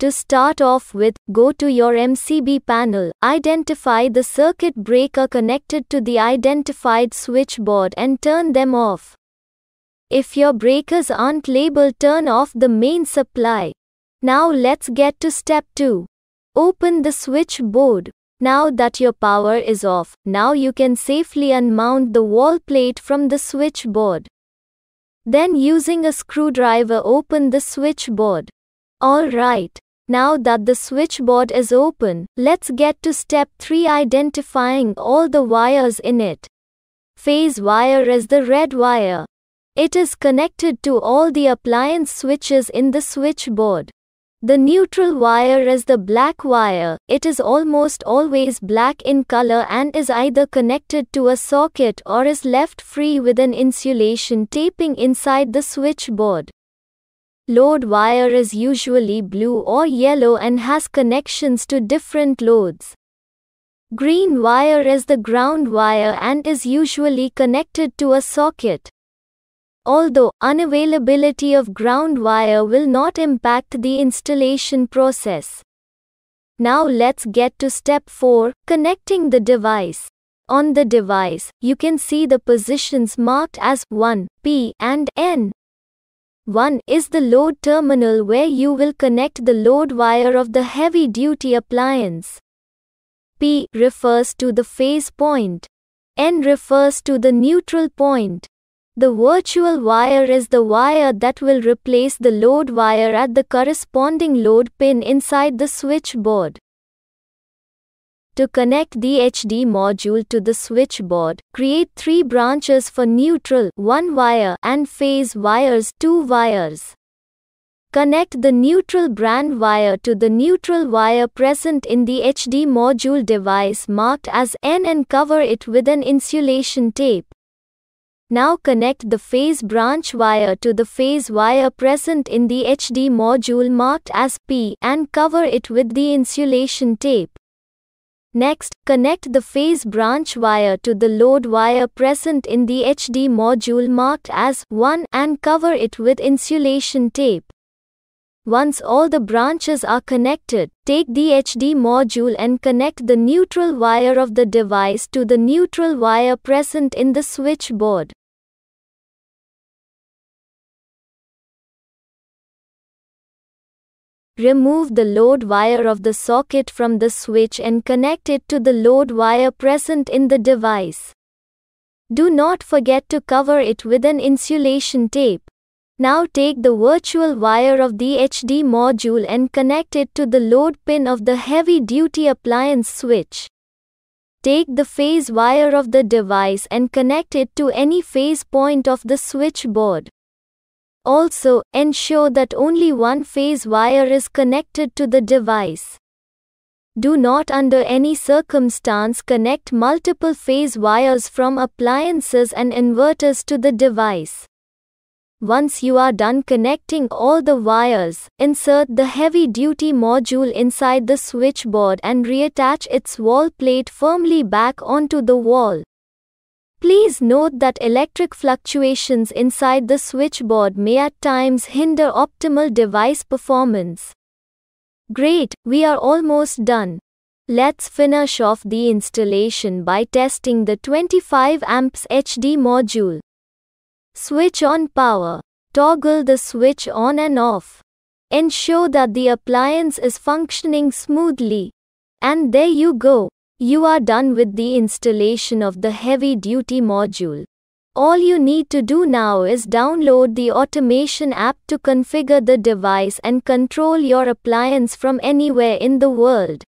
To start off with, go to your MCB panel, identify the circuit breaker connected to the identified switchboard and turn them off. If your breakers aren't labeled, turn off the main supply. Now let's get to step 2. Open the switchboard. Now that your power is off, now you can safely unmount the wall plate from the switchboard. Then using a screwdriver open the switchboard. Alright, now that the switchboard is open, let's get to step 3 identifying all the wires in it. Phase wire is the red wire. It is connected to all the appliance switches in the switchboard. The neutral wire is the black wire. It is almost always black in color and is either connected to a socket or is left free with an insulation taping inside the switchboard. Load wire is usually blue or yellow and has connections to different loads. Green wire is the ground wire and is usually connected to a socket. Although unavailability of ground wire will not impact the installation process. Now let's get to step 4, connecting the device. On the device, you can see the positions marked as 1, P and N. One is the load terminal where you will connect the load wire of the heavy-duty appliance. P refers to the phase point. N refers to the neutral point. The virtual wire is the wire that will replace the load wire at the corresponding load pin inside the switchboard. To connect the HD module to the switchboard, create three branches for neutral, one wire, and phase wires, two wires. Connect the neutral brand wire to the neutral wire present in the HD module device marked as N and cover it with an insulation tape. Now connect the phase branch wire to the phase wire present in the HD module marked as P and cover it with the insulation tape. Next, connect the phase branch wire to the load wire present in the HD module marked as 1 and cover it with insulation tape. Once all the branches are connected, take the HD module and connect the neutral wire of the device to the neutral wire present in the switchboard. remove the load wire of the socket from the switch and connect it to the load wire present in the device. Do not forget to cover it with an insulation tape. Now take the virtual wire of the HD module and connect it to the load pin of the heavy duty appliance switch. Take the phase wire of the device and connect it to any phase point of the switchboard. Also, ensure that only one phase wire is connected to the device. Do not under any circumstance connect multiple phase wires from appliances and inverters to the device. Once you are done connecting all the wires, insert the heavy duty module inside the switchboard and reattach its wall plate firmly back onto the wall. Please note that electric fluctuations inside the switchboard may at times hinder optimal device performance. Great, we are almost done. Let's finish off the installation by testing the 25 amps HD module. Switch on power. Toggle the switch on and off. Ensure that the appliance is functioning smoothly. And there you go. You are done with the installation of the heavy-duty module. All you need to do now is download the automation app to configure the device and control your appliance from anywhere in the world.